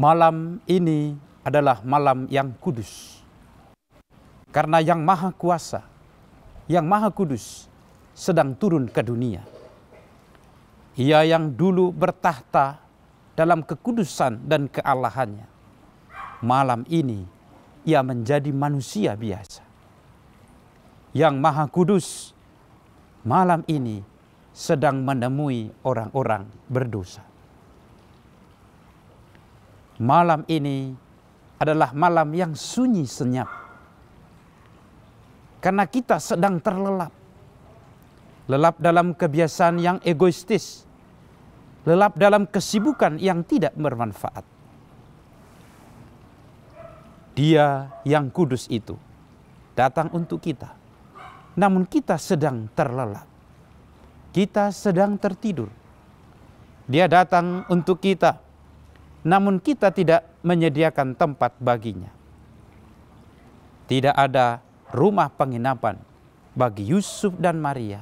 Malam ini adalah malam yang kudus. Karena yang maha kuasa, yang maha kudus sedang turun ke dunia. Ia yang dulu bertahta dalam kekudusan dan kealahannya. Malam ini ia menjadi manusia biasa. Yang maha kudus malam ini sedang menemui orang-orang berdosa malam ini adalah malam yang sunyi senyap. Karena kita sedang terlelap. Lelap dalam kebiasaan yang egoistis. Lelap dalam kesibukan yang tidak bermanfaat. Dia yang kudus itu datang untuk kita. Namun kita sedang terlelap. Kita sedang tertidur. Dia datang untuk kita namun kita tidak menyediakan tempat baginya. Tidak ada rumah penginapan bagi Yusuf dan Maria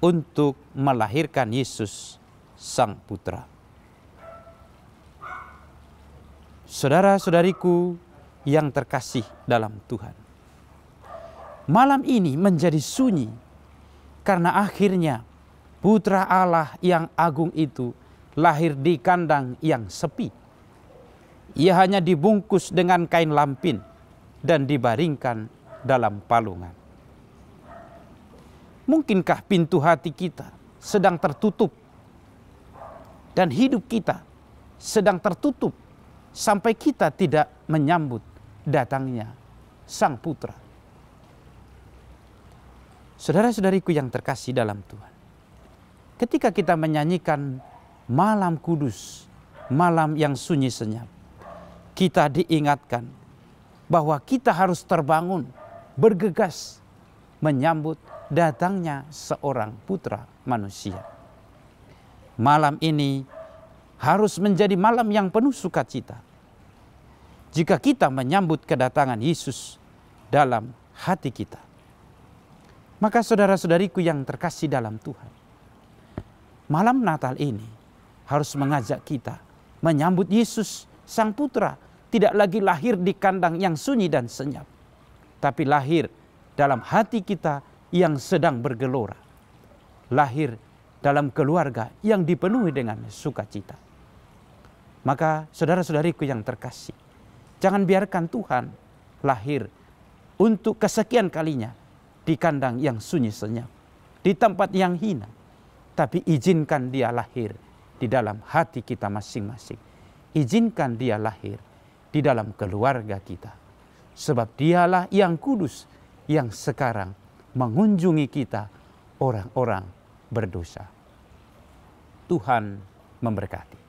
untuk melahirkan Yesus, Sang Putra. Saudara-saudariku yang terkasih dalam Tuhan, malam ini menjadi sunyi karena akhirnya Putra Allah yang agung itu lahir di kandang yang sepi ia hanya dibungkus dengan kain lampin dan dibaringkan dalam palungan. Mungkinkah pintu hati kita sedang tertutup dan hidup kita sedang tertutup sampai kita tidak menyambut datangnya Sang Putra? Saudara-saudariku yang terkasih dalam Tuhan, ketika kita menyanyikan malam kudus, malam yang sunyi senyap, kita diingatkan bahwa kita harus terbangun, bergegas menyambut datangnya seorang putra manusia. Malam ini harus menjadi malam yang penuh sukacita. Jika kita menyambut kedatangan Yesus dalam hati kita. Maka saudara-saudariku yang terkasih dalam Tuhan. Malam Natal ini harus mengajak kita menyambut Yesus Sang Putra tidak lagi lahir di kandang yang sunyi dan senyap, tapi lahir dalam hati kita yang sedang bergelora, lahir dalam keluarga yang dipenuhi dengan sukacita. Maka, saudara-saudariku yang terkasih, jangan biarkan Tuhan lahir untuk kesekian kalinya di kandang yang sunyi senyap, di tempat yang hina, tapi izinkan Dia lahir di dalam hati kita masing-masing. Izinkan Dia lahir di dalam keluarga kita. Sebab dialah yang kudus yang sekarang mengunjungi kita orang-orang berdosa. Tuhan memberkati.